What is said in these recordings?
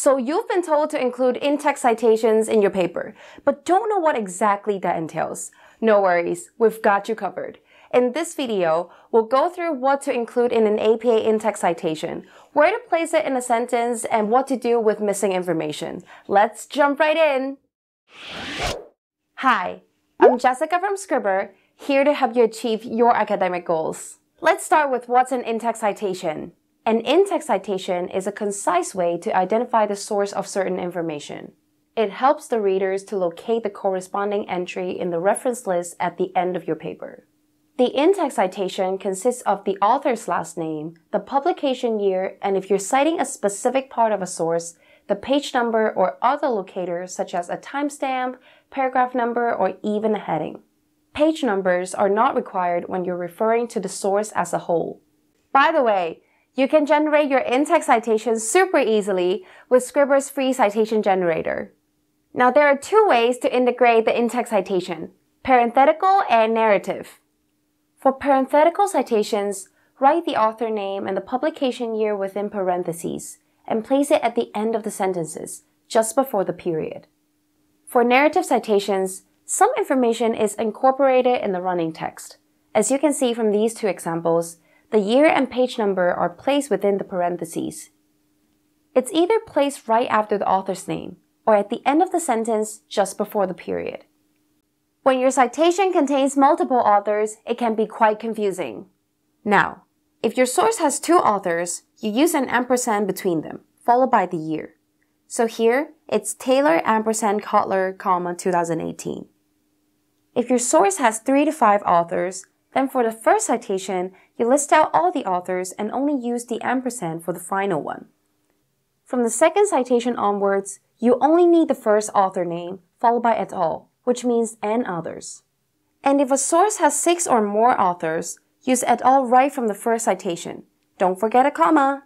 So you've been told to include in-text citations in your paper, but don't know what exactly that entails. No worries, we've got you covered. In this video, we'll go through what to include in an APA in-text citation, where to place it in a sentence, and what to do with missing information. Let's jump right in! Hi, I'm Jessica from Scribber, here to help you achieve your academic goals. Let's start with what's an in-text citation. An in-text citation is a concise way to identify the source of certain information. It helps the readers to locate the corresponding entry in the reference list at the end of your paper. The in-text citation consists of the author's last name, the publication year, and if you're citing a specific part of a source, the page number or other locators such as a timestamp, paragraph number, or even a heading. Page numbers are not required when you're referring to the source as a whole. By the way, you can generate your in-text citations super easily with Scribbler's free citation generator. Now there are two ways to integrate the in-text citation, parenthetical and narrative. For parenthetical citations, write the author name and the publication year within parentheses and place it at the end of the sentences, just before the period. For narrative citations, some information is incorporated in the running text. As you can see from these two examples, the year and page number are placed within the parentheses. It's either placed right after the author's name or at the end of the sentence just before the period. When your citation contains multiple authors, it can be quite confusing. Now, if your source has two authors, you use an ampersand between them, followed by the year. So here, it's Taylor ampersand Kotler, comma, 2018. If your source has three to five authors, then for the first citation, you list out all the authors and only use the ampersand for the final one. From the second citation onwards, you only need the first author name, followed by et al., which means and others. And if a source has six or more authors, use et al. right from the first citation. Don't forget a comma.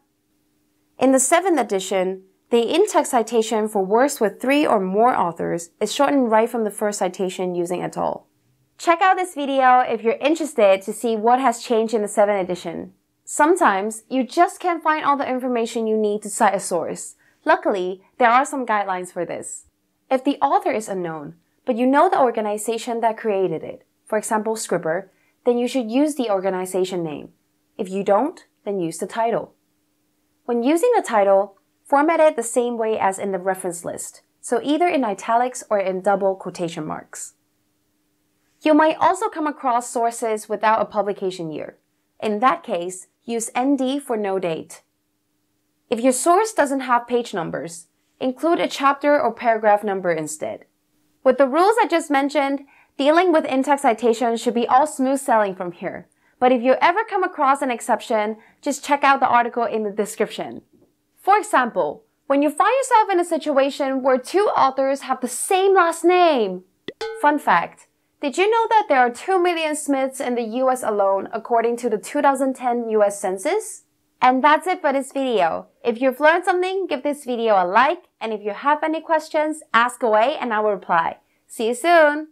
In the seventh edition, the in-text citation for works with three or more authors is shortened right from the first citation using et al. Check out this video if you're interested to see what has changed in the 7th edition. Sometimes, you just can't find all the information you need to cite a source. Luckily, there are some guidelines for this. If the author is unknown, but you know the organization that created it, for example Scribber, then you should use the organization name. If you don't, then use the title. When using the title, format it the same way as in the reference list, so either in italics or in double quotation marks. You might also come across sources without a publication year. In that case, use ND for no date. If your source doesn't have page numbers, include a chapter or paragraph number instead. With the rules I just mentioned, dealing with in-text citations should be all smooth sailing from here. But if you ever come across an exception, just check out the article in the description. For example, when you find yourself in a situation where two authors have the same last name. Fun fact, did you know that there are 2 million Smiths in the US alone according to the 2010 US Census? And that's it for this video. If you've learned something, give this video a like, and if you have any questions, ask away and I will reply. See you soon!